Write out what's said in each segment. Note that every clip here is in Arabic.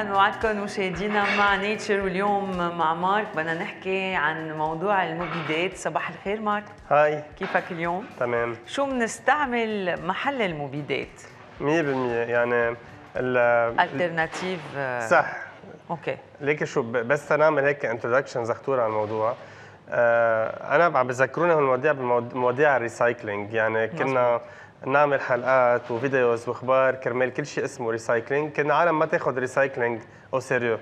مرحبا وعدكم مشاهدينا مع نيتشر واليوم مع مارك بدنا نحكي عن موضوع المبيدات صباح الخير مارك هاي كيفك اليوم؟ تمام شو بنستعمل محل المبيدات؟ 100% يعني ال الترناتيف صح اوكي ليك شو بس نعمل هيك انتروداكشن زختوره على الموضوع آه، انا عم بذكروني هالمواضيع بمواضيع الريسايكلينج يعني كنا مزبوط. نعمل حلقات وفيديوز واخبار كرمال كل شيء اسمه ريسايكلينج كان عالم ما تاخذ ريسايكلينج او سيريو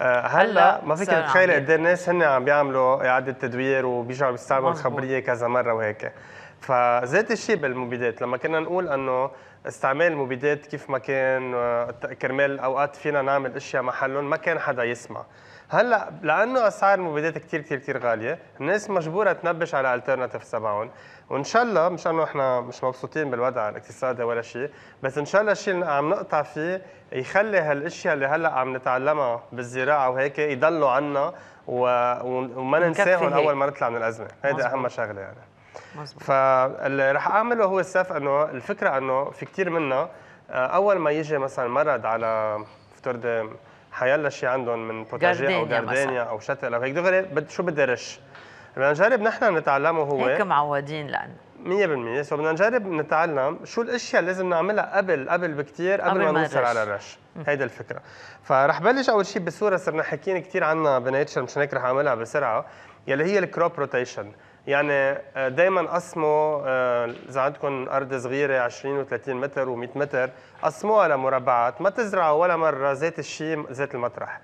آه، هلا ما فيك تتخيل قد إيه الناس هن عم بيعملوا اعاده تدوير وبيجوا بيستعملوا الخبريه كذا مره وهيك فذات الشيء بالمبيدات لما كنا نقول انه استعمال المبيدات كيف ما كان آه، كرمال اوقات فينا نعمل اشياء محلهم ما كان حدا يسمع هلا لانه اسعار المبيدات كثير كثير كثير غاليه الناس مجبوره تنبش على الترناتيف تبعهم وان شاء الله مش انه احنا مش مبسوطين بالوضع الاقتصادي ولا شيء بس ان شاء الله الشيء اللي عم نقطع فيه يخلي هالاشياء اللي هلا عم نتعلمها بالزراعه وهيك يضلوا عنا و... وما ننساهم اول ما نطلع من الازمه هيدي اهم شغله يعني فاللي رح اعمله هو السف انه الفكره انه في كثير منا آه، اول ما يجي مثلا مرض على افترض حيلا شي عندهم من بوتاجي او جاردينيا او شتل او هيك دغري بد شو بدي رش بدنا نجرب نحن نتعلمه هو هيك معودين لانه 100% سو بدنا نجرب نتعلم شو الاشياء اللي لازم نعملها قبل قبل بكثير قبل, قبل ما نوصل على الرش هيدي الفكره فرح بلش اول شيء بالصوره صرنا حاكيين كثير عنها بنيتشر مشان هيك رح اعملها بسرعه يلي هي الكروب روتيشن يعني آه، دائما قسموا آه، اذا عندكم ارض صغيره 20 و30 متر و100 متر قسموها لمربعات ما تزرعوا ولا مره ذات الشيء ذات المطرح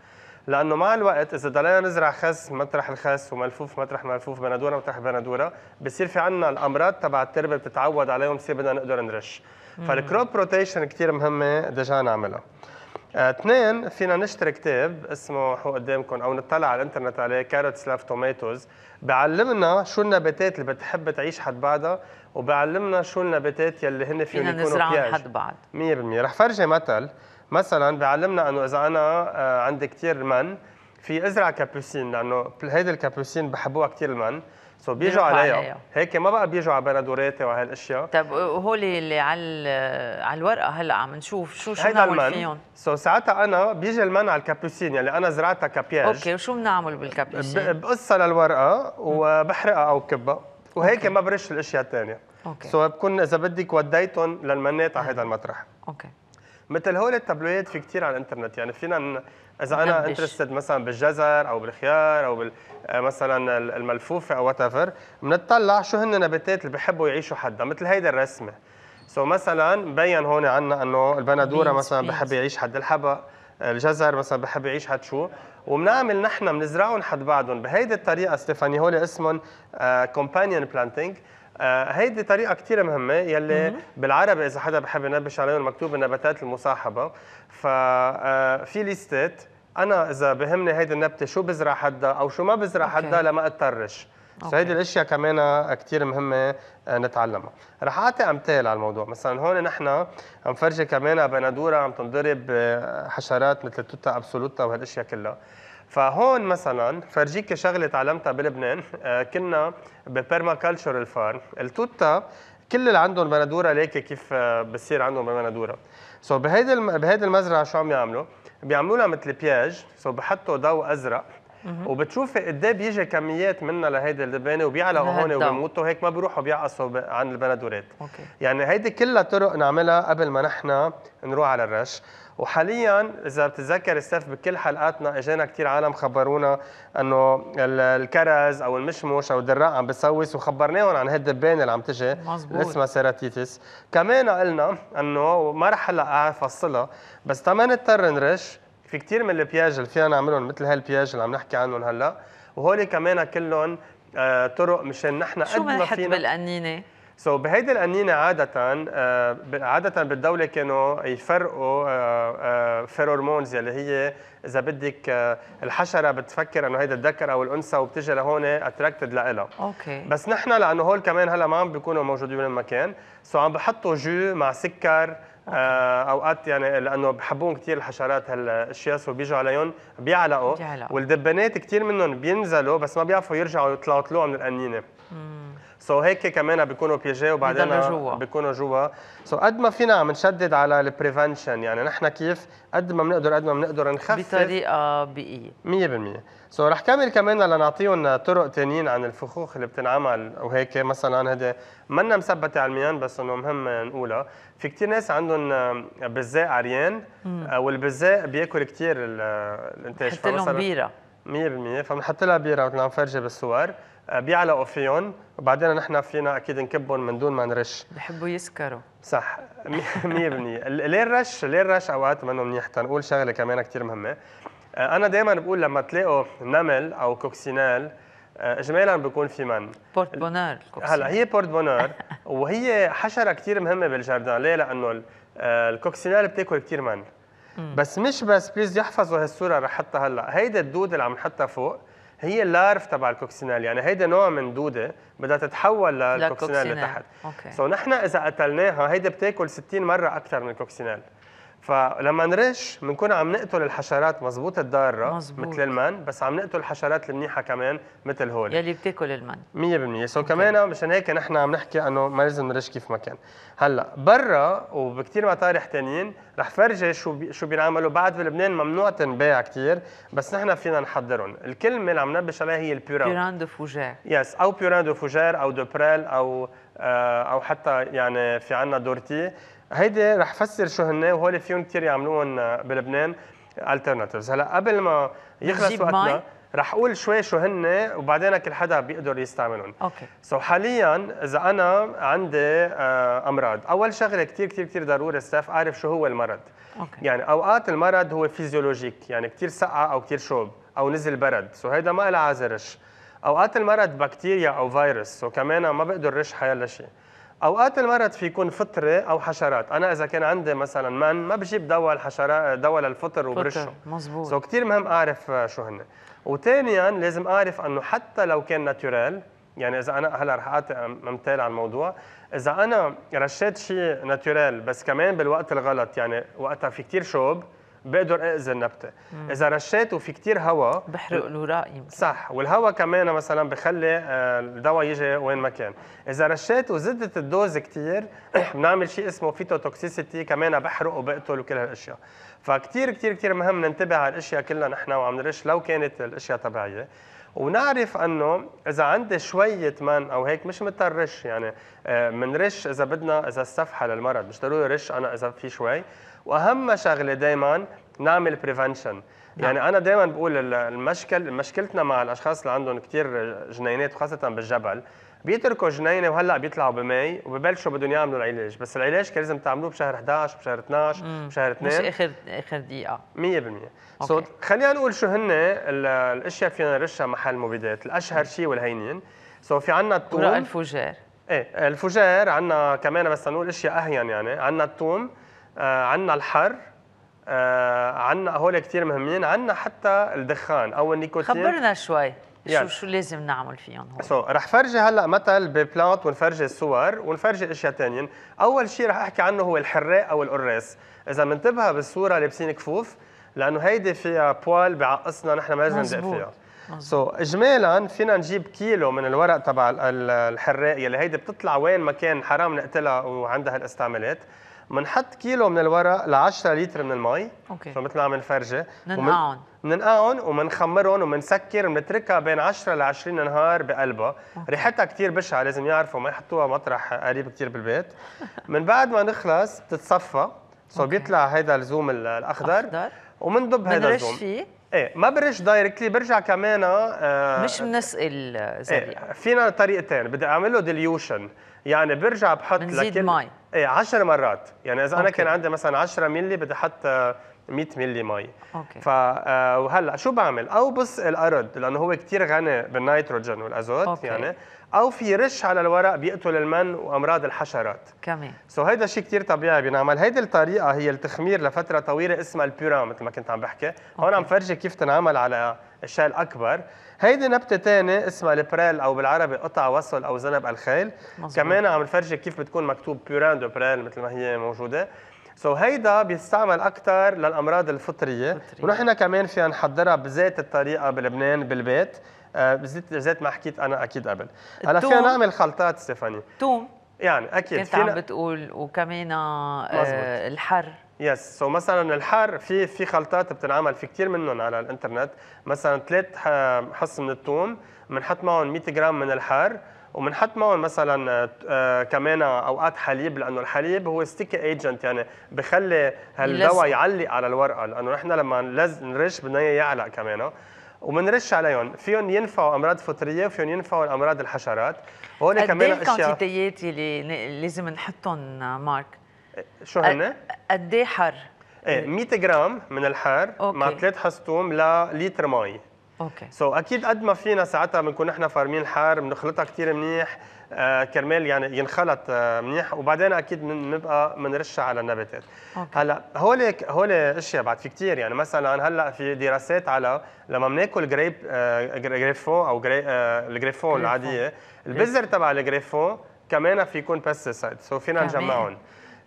لانه مع الوقت اذا ضلينا نزرع خس مطرح الخس وملفوف مطرح ملفوف بندوره مطرح بندوره بصير في عندنا الامراض تبع التربه بتتعود عليهم بصير بدنا نقدر نرش فالكروب روتيشن كثير مهمه دجا نعملها آه، اثنين فينا نشتري كتاب اسمه هو قدامكم او نطلع على الانترنت عليه كاروت لاف توميتوز بعلمنا شو النباتات اللي بتحب تعيش حد بعضها وبعلمنا شو النباتات يلي هن فيهم يكونوا نزرعهم حد بعض 100% رح فرجي مثل مثلا بعلمنا انه اذا انا آه، عندي كثير من في ازرع كابوسين لانه هيدي الكابوسين بحبوها كثير المن سو بيجوا عليها. هيك ما بقى بيجوا على وعلى وهالاشياء طيب وهول اللي على على الورقه هلا عم نشوف شو شو بنعمل فيهم سو so ساعتها انا بيجي المن على الكابوسين يلي يعني انا زرعتها كابياج اوكي وشو بنعمل بالكابوسين بقصها للورقه وبحرقها او كبها وهيك ما برش الاشياء الثانيه اوكي سو so بكون اذا بدك وديتهم للمنات على هذا المطرح اوكي مثل هول التابلويات في كثير على الانترنت يعني فينا اذا انا انترستد مثلا بالجزر او بالخيار او بال آه، مثلا الملفوفه او وات ايفر بنطلع شو هن النباتات اللي بحبوا يعيشوا حدها مثل هيدي الرسمه سو so مثلا مبين هون عندنا انه البندوره مثلا بحب يعيش حد الحبق آه، الجزر مثلا بحب يعيش حد شو وبنعمل نحن بنزرعهم حد بعضهم بهيدي الطريقه ستيفاني هول اسمهم كومبانيون آه، بلانتينج آه، هيدي طريقه كتير مهمه يلي بالعربي اذا حدا بحب ينبش عليهم مكتوب النباتات المصاحبه ففي آه، ليستات انا اذا بهمني هيدي النبته شو بزرع حدا او شو ما بزرع حدا لما اضطرش فهيدي الاشياء كمان آه، كتير مهمه نتعلمها رح اعطي امثال على الموضوع مثلا هون نحن عم فرجي كمان بندوره عم تنضرب حشرات مثل التوتا ابسولوتا وهالاشياء كلها فهون مثلا فرجيك شغله تعلمتها بلبنان آه، كنا ببيرما كلتشر الفارم التوتا كل اللي عندهم بندوره ليك كيف آه، بصير عندهم بندوره سو so بهيدي بهيدي المزرعه شو عم يعملوا بيعملوا لها مثل بياج سو so بحطوا ضوء ازرق وبتشوفي قد ايه بيجي كميات منها لهيدي اللبانه وبيعلقوا هون وبيموتوا هيك ما بيروحوا بيعقصوا عن البندورات أوكي. يعني هيدي كلها طرق نعملها قبل ما نحن نروح على الرش وحاليا اذا بتتذكر ستيف بكل حلقاتنا اجانا كثير عالم خبرونا انه الكرز او المشمش او الدراق عم بتسوس وخبرناهم عن هالدبان اللي عم تجي مظبوط اسمها سيراتيتس كمان قلنا انه ما رح هلا افصلها بس تما نضطر نرش في كثير من البياج اللي فينا نعملهم مثل هالبياج اللي عم نحكي عنهم هلا وهول كمان كلهم آه، طرق مشان نحن قد ما فينا شو بالقنينه سو so, بهيدي القنينة عادة آه، عادة بالدولة كانوا يفرقوا فيرورمونز آه، اللي هي إذا بدك الحشرة بتفكر إنه هيدا الذكر أو الأنثى وبتجي لهون اتراكتد لإلها أوكي بس نحن لأنه هول كمان هلا ما عم بيكونوا موجودين بالمكان سو so, عم بحطوا جو مع سكر آه، اوقات يعني لانه بحبون كثير الحشرات هالاشياس وبيجوا عليهم بيعلقوا والدبانات كثير منهم بينزلوا بس ما بيعرفوا يرجعوا يطلعوا طلوع من القنينه سو so هيك كمان بيكونوا بيجي وبعدين بيكونوا جوا سو so قد ما فينا عم نشدد على البريفنشن يعني نحن كيف قد ما بنقدر قد ما بنقدر نخفف بطريقه بيئيه 100% سو so رح كمل كمان لنعطيهم طرق ثانيين عن الفخوخ اللي بتنعمل وهيك مثلا هذا منا مثبته علميا بس انه مهم نقولها في كثير ناس عندهم بزاق عريان والبزاق بياكل كثير الانتاج حتى لهم بيره 100% فبنحط لها بيره مثل نفرجي بالصور آه، بيعلقوا فيهم وبعدين نحن فينا اكيد نكبهم من دون ما نرش بحبوا يسكروا صح 100% ليه الرش ليه الرش اوقات منه منيح تنقول شغله كمان كثير مهمه آه، انا دائما بقول لما تلاقوا نمل او كوكسينال آه، اجمالا بيكون في من بورت بونار هلا هي بورت بونار وهي حشره كثير مهمه بالجردان ليه لانه الكوكسينال بتاكل كثير من بس مش بس بليز يحفظوا هالصوره رح احطها هلا هيدا الدوده اللي عم نحطها فوق هي اللارف تبع الكوكسينال يعني هيدا نوع من دوده بدها تتحول للكوكسينال لتحت سو so نحن اذا قتلناها هيدا بتاكل 60 مره اكثر من الكوكسينال فلما نرش بنكون عم نقتل الحشرات مزبوط الضاره مثل المن بس عم نقتل الحشرات المنيحه كمان مثل هول يلي بتاكل المن 100% سو so okay. كمان مشان هيك نحن عم نحكي انه ما لازم نرش كيف ما كان هلا برا وبكثير مطارح ثانيين رح فرجي شو شو بينعملوا بعد بلبنان ممنوع تنباع كثير بس نحن فينا نحضرهم الكلمه اللي عم نبش عليها هي البيران بيران دو فوجير يس او بيران دو فوجير او دو بريل او آه، او حتى يعني في عنا دورتي هيدي رح فسر شو هن وهول فيهم كثير يعملوهم بلبنان الترناتيفز هلا قبل ما يخلص وقتنا رح اقول شوي شو هن وبعدين كل حدا بيقدر يستعملهم اوكي سو so حاليا اذا انا عندي آه، امراض اول شغله كثير كثير كثير ضروري ستاف اعرف شو هو المرض أوكي. يعني اوقات المرض هو فيزيولوجيك يعني كثير سقعه او كثير شوب او نزل برد سو so هيدا ما لها عازرش اوقات المرض بكتيريا او فيروس سو so كمان ما بقدر رش حيلا شيء اوقات المرض في يكون فطري او حشرات انا اذا كان عندي مثلا من ما بجيب دواء الحشرات دواء للفطر وبرشه مزبوط سو كثير مهم اعرف شو هن وثانيا لازم اعرف انه حتى لو كان ناتورال يعني اذا انا هلا رح اعطي امثال على الموضوع اذا انا رشيت شيء ناتورال بس كمان بالوقت الغلط يعني وقتها في كثير شوب بقدر اذي النبته اذا رشيت وفي كثير هواء بحرق الوراق يمكن صح والهواء كمان مثلا بخلي آه، الدواء يجي وين ما كان اذا رشيت وزدت الدوز كثير بنعمل شيء اسمه فيتوتوكسيسيتي كمان بحرق وبقتل وكل هالاشياء فكتير كثير كثير مهم ننتبه على الاشياء كلها نحن وعم نرش لو كانت الاشياء طبيعيه ونعرف انه اذا عندي شويه من او هيك مش مضطر رش يعني بنرش آه، اذا بدنا اذا الصفحه للمرض مش ضروري رش انا اذا في شوي واهم شغله دائما نعمل بريفنشن نعم. يعني انا دائما بقول المشكل مشكلتنا مع الاشخاص اللي عندهم كثير جنينات وخاصه بالجبل بيتركوا جنينه وهلا بيطلعوا بمي وببلشوا بدهم يعملوا العلاج بس العلاج كان لازم تعملوه بشهر 11 بشهر 12 مم. بشهر 2 مش اخر اخر دقيقه 100% سو so خلينا نقول شو هن الاشياء فينا نرشها محل مبيدات الاشهر شيء والهينين سو so في عندنا الثوم الفجار ايه الفجار عندنا كمان بس نقول اشياء اهين يعني عندنا الثوم آه، عندنا الحر آه، عندنا هول كثير مهمين عندنا حتى الدخان او النيكوتين خبرنا شوي يعني. شو شو لازم نعمل فيهم هون سو so, رح فرجي هلا مثل ببلانت ونفرجي الصور ونفرجي اشياء ثانيه اول شيء رح احكي عنه هو الحراق او القراص اذا منتبه بالصوره لابسين كفوف لانه هيدي فيها بوال بعقصنا نحن ما لازم ندق فيها سو so, اجمالا فينا نجيب كيلو من الورق تبع الحراق يلي هيدي بتطلع وين ما كان حرام نقتلها وعندها هالاستعمالات بنحط كيلو من الورق ل 10 لتر من المي اوكي فمثل عم نفرجي بننقعهم بننقعهم وبنخمرهم وبنسكر بنتركها بين 10 ل 20 نهار بقلبها ريحتها كثير بشعه لازم يعرفوا ما يحطوها مطرح قريب كثير بالبيت من بعد ما نخلص بتتصفى سو بيطلع هذا الزوم الاخضر أخضر. ومنضب هذا الزوم فيه ايه ما برج دايركتلي برجع كمان آه مش بنسقل زريعه آه، ايه فينا طريقتين بدي اعمل له ديليوشن يعني برجع بحط بنزيد لكن مي ايه 10 مرات يعني اذا أوكي. انا كان عندي مثلا 10 ملي بدي احط آه، 100 ملي مي اوكي فهلا آه، شو بعمل او بس الارض لانه هو كثير غني بالنيتروجين والازوت أوكي. يعني او في رش على الورق بيقتل المن وامراض الحشرات كمان سو so هيدا شيء كثير طبيعي بينعمل هيدي الطريقه هي التخمير لفتره طويله اسمها البيرا مثل ما كنت عم بحكي أوكي. هون عم فرجي كيف تنعمل على الشيء اكبر هيدي نبته ثانيه اسمها البريل او بالعربي قطع وصل او زنب الخيل مزبوط. كمان عم نفرجي كيف بتكون مكتوب بيران دو بريل مثل ما هي موجوده سو so هيدا بيستعمل اكثر للامراض الفطريه فطرية. ونحن كمان فينا نحضرها بذات الطريقه بلبنان بالبيت آه، بذات زيت ما حكيت انا اكيد قبل هلا فينا نعمل خلطات ستيفاني توم يعني اكيد كنت فينا... عم بتقول وكمان آه الحر يس سو مثلا الحر في في خلطات بتنعمل في كثير منهم على الانترنت مثلا ثلاث حص من الثوم بنحط معهم 100 جرام من الحر وبنحط مثلا آه، آه، كمان اوقات حليب لانه الحليب هو ستيكي ايجنت يعني بخلي هالدواء يعلق على الورقه لانه نحن لما نرش بدنا اياه يعلق كمان ومنرش عليهم فيهم ينفعوا امراض فطريه وفيهم ينفعوا امراض الحشرات هون كمان إيه اشياء الكونتيتيات اللي لازم نحطهم آه، مارك شو هن؟ قد ايه حر؟ ايه 100 جرام من الحار أوكي. مع ثلاث حصتوم للتر مي اوكي سو so, اكيد قد ما فينا ساعتها بنكون نحن فارمين الحار بنخلطها كثير منيح آه كرمال يعني ينخلط آه منيح وبعدين اكيد بنبقى من بنرشها على النباتات أوكي. هلا هول هول اشياء بعد في كثير يعني مثلا هلا في دراسات على لما بناكل جريب آه جريفو او جري آه الجريفو العاديه البذر تبع الجريفو كمان في يكون بيستسايد سو فينا نجمعهم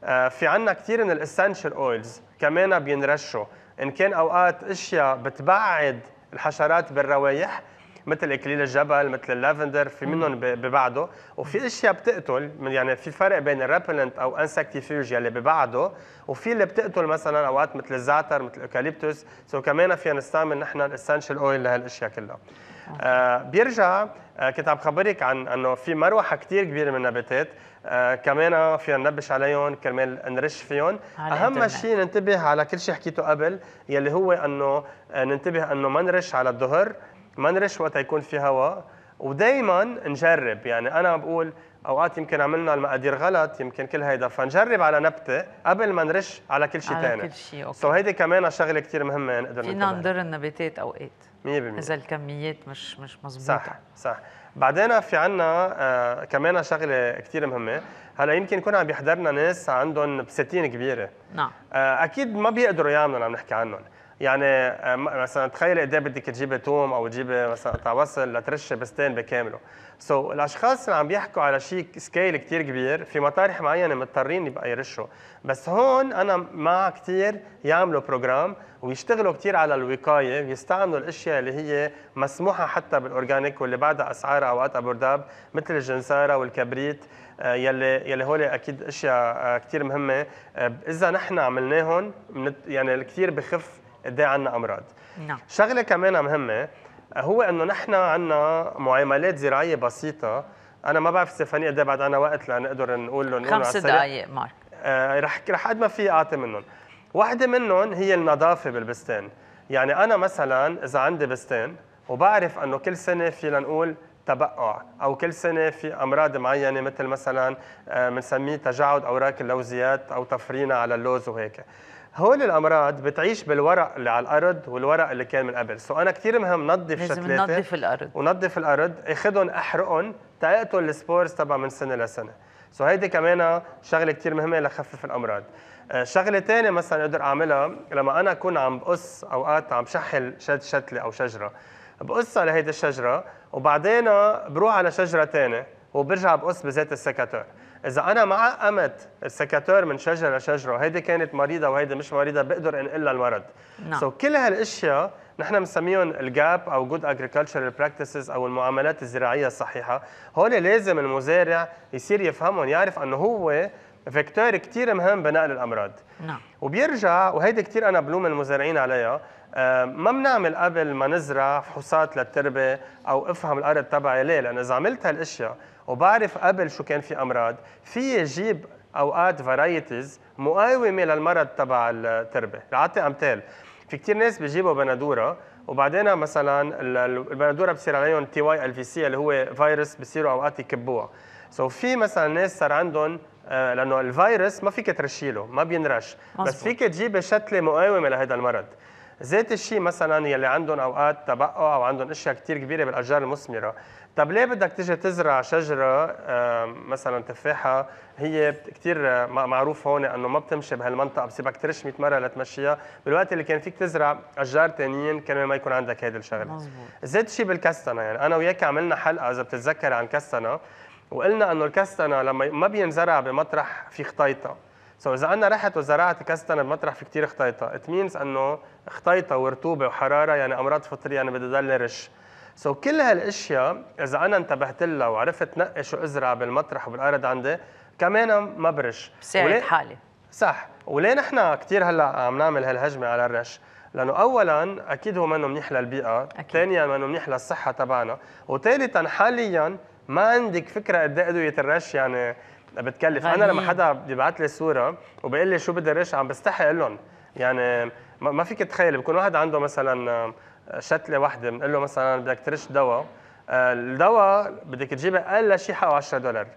آه، في عندنا كثير من الاسنشال اويلز كمان بينرشوا ان كان اوقات اشياء بتبعد الحشرات بالروايح مثل اكليل الجبل مثل اللافندر في منهم ببعضه وفي اشياء بتقتل يعني في فرق بين الريبلنت او انسكتيفيوج يلي ببعضه وفي اللي بتقتل مثلا اوقات مثل الزعتر مثل الاوكاليبتوس سو كمان فينا نستعمل نحن الاسنشال اويل لهالاشياء كلها آه. آه بيرجع آه كنت عم خبرك عن انه في مروحه كثير كبيره من النباتات آه كمان فينا ننبش عليهم كرمال نرش فيهم اهم شيء ننتبه على كل شيء حكيته قبل يلي هو انه آه، ننتبه انه ما نرش على الظهر ما نرش وقت يكون في هواء ودائما نجرب يعني انا بقول اوقات يمكن عملنا المقادير غلط يمكن كل هيدا فنجرب على نبته قبل ما نرش على كل شيء ثاني على كل شيء اوكي سو هيدي كمان شغله كثير مهمه يعني نقدر فينا نضر النباتات اوقات 100% اذا الكميات مش مش مضبوطه صح صح بعدين في عنا آه كمان شغله كثير مهمه هلا يمكن يكون عم يحضرنا ناس عندهم بساتين كبيره نعم آه اكيد ما بيقدروا يعملوا عم نحكي عنهم يعني آه، مثلا تخيل قد بدك تجيب توم او تجيب مثلا قطع وصل لترش بستان بكامله سو so, الاشخاص اللي عم بيحكوا على شيء سكيل كثير كبير في مطارح معينه مضطرين يبقى يرشوا بس هون انا مع كثير يعملوا بروجرام ويشتغلوا كثير على الوقايه ويستعملوا الاشياء اللي هي مسموحه حتى بالاورجانيك واللي بعدها اسعارها اوقات ابورداب مثل الجنساره والكبريت آه، يلي يلي هول اكيد اشياء آه، كثير مهمه اذا نحن عملناهم يعني كثير بخف قد ايه عندنا امراض نعم شغله كمان مهمه هو انه نحن عندنا معاملات زراعيه بسيطه انا ما بعرف ستيفاني قد إيه بعد عنا وقت لنقدر نقول لهم خمس دقائق مارك آه رح رح قد ما في اعطي منهم واحدة منهم هي النظافة بالبستان يعني أنا مثلا إذا عندي بستان وبعرف أنه كل سنة في لنقول تبقع أو كل سنة في أمراض معينة مثل مثلا بنسميه آه، تجاعد أوراق اللوزيات أو تفرينة على اللوز وهيك هول الامراض بتعيش بالورق اللي على الارض والورق اللي كان من قبل سو انا كثير مهم نظف شتلاتي لازم ننظف الارض ونظف الارض اخذهم احرقهم تقتل السبورز تبع من سنه لسنه سو هيدي كمان شغله كثير مهمه لخفف الامراض آه، شغله ثانيه مثلا اقدر اعملها لما انا اكون عم بقص اوقات عم شحل شد شتله او شجره بقصها لهيدي الشجره وبعدين بروح على شجره ثانيه وبرجع بقص بذات السكاتور اذا انا ما عقمت السكاتور من شجره لشجره هيدي كانت مريضه وهيدي مش مريضه بقدر انقلها المرض نعم. سو so كل هالاشياء نحن بنسميهم الجاب او جود اجريكلتشرال براكتسز او المعاملات الزراعيه الصحيحه هول لازم المزارع يصير يفهمهم يعرف انه هو فيكتور كثير مهم بنقل الامراض نعم وبيرجع وهيدي كثير انا بلوم المزارعين عليها ما بنعمل قبل ما نزرع فحوصات للتربه او افهم الارض تبعي ليه لانه اذا عملت هالاشياء وبعرف قبل شو كان في امراض في يجيب اوقات فرايتيز مقاومه للمرض تبع التربه اعطي امثال في كثير ناس بيجيبوا بندوره وبعدين مثلا البندوره بصير عليهم تي واي ال في سي اللي هو فيروس بصيروا اوقات يكبوها سو so في مثلا ناس صار عندهم آه، لانه الفيروس ما فيك ترشيله ما بينرش بس فيك تجيبي شتله مقاومه لهذا المرض ذات الشيء مثلا يلي عندهم اوقات تبقع او عندهم اشياء كثير كبيره بالاشجار المثمره طب ليه بدك تيجي تزرع شجره مثلا تفاحه هي كثير آه، معروف هون انه ما بتمشي بهالمنطقه بسيبك ترش 100 مره لتمشيها بالوقت اللي كان فيك تزرع اشجار ثانيين كان ما يكون عندك هيدي الشغله زاد شيء بالكستنه يعني انا وياك عملنا حلقه اذا بتتذكر عن كستنه وقلنا انه الكستنه لما ما بينزرع بمطرح في خطيطه سو so اذا انا رحت وزرعت كستنه بمطرح في كثير خطيطه ات مينز انه خطيطه ورطوبه وحراره يعني امراض فطريه يعني بدي ضل رش سو so, كل هالاشياء اذا انا انتبهت لها وعرفت نقش وازرع بالمطرح وبالارض عندي كمان ما برش بساعد ولي... حالي صح وليه نحن كثير هلا عم نعمل هالهجمه على الرش لانه اولا اكيد هو منه منيح للبيئه ثانيا منه منيح للصحه تبعنا وثالثا حاليا ما عندك فكره قد ايه ادويه الرش يعني بتكلف غني. انا لما حدا بيبعث لي صوره وبيقول لي شو بدي رش عم بستحي اقول لهم يعني ما فيك تتخيل بكون واحد عنده مثلا شتله وحده بنقول له مثلا بدك ترش دواء آه، الدواء بدك تجيبها اقل شيء حقه 10 دولار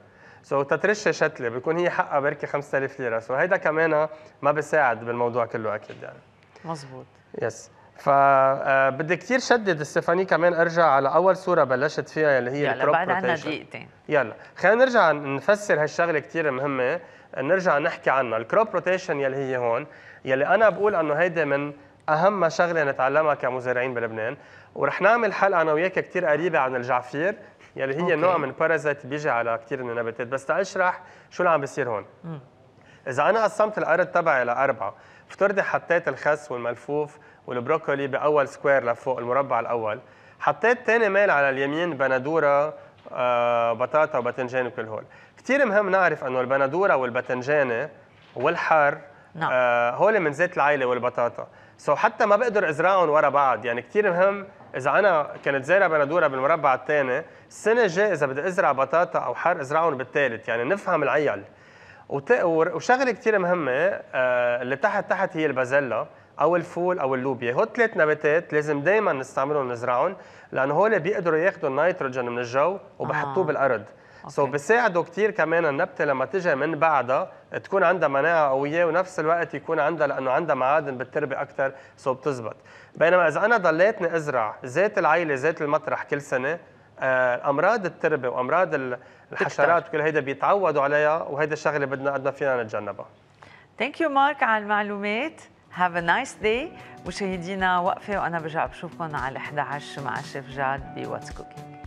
سو so, تترش شتله بيكون هي حقها بركي 5000 ليره سو so, هيدا كمان ما بيساعد بالموضوع كله اكيد يعني مزبوط يس yes. آه، بدي كثير شدد ستيفاني كمان ارجع على اول صوره بلشت فيها اللي هي يلا بعد عندنا دقيقتين يلا خلينا نرجع نفسر هالشغله كثير مهمه نرجع نحكي عنها الكروب روتيشن يلي هي هون يلي انا بقول انه هيدي من اهم شغله نتعلمها كمزارعين بلبنان ورح نعمل حلقه انا وياك كثير قريبه عن الجعفير يلي هي أوكي. نوع من بارازيت بيجي على كثير من النباتات بس تاشرح شو اللي عم بيصير هون م. اذا انا قسمت الارض تبعي لاربعه افترضي حطيت الخس والملفوف والبروكولي باول سكوير لفوق المربع الاول حطيت ثاني ميل على اليمين بندوره آه بطاطا وباذنجان وكل هول كثير مهم نعرف انه البندوره والباذنجانه والحار نعم. آه هول من زيت العيله والبطاطا سو so حتى ما بقدر ازرعهم ورا بعض يعني كثير مهم اذا انا كنت زارع بندوره بالمربع الثاني السنه الجايه اذا بدي ازرع بطاطا او حر ازرعهم بالثالث يعني نفهم العيال وت... وشغله كثير مهمه آه، اللي تحت تحت هي البازيلا او الفول او اللوبيا هو ثلاث نباتات لازم دائما نستعملهم نزرعهم لانه هول بيقدروا ياخذوا النيتروجين من الجو وبحطوه آه. بالارض سو so بيساعده كثير كمان النبته لما تجي من بعدها تكون عندها مناعه قويه ونفس الوقت يكون عندها لانه عندها معادن بالتربه اكثر سو so بتزبط بينما اذا انا ضليتني ازرع زيت العيله زيت المطرح كل سنه آه، امراض التربه وامراض الحشرات وكل هيدا بيتعودوا عليها وهيدا الشغله بدنا ما فينا نتجنبها ثانك يو مارك على المعلومات هاف ا نايس داي مشاهدينا وقفه وانا برجع بشوفكم على 11 مع الشيف جاد بواتس كوكينج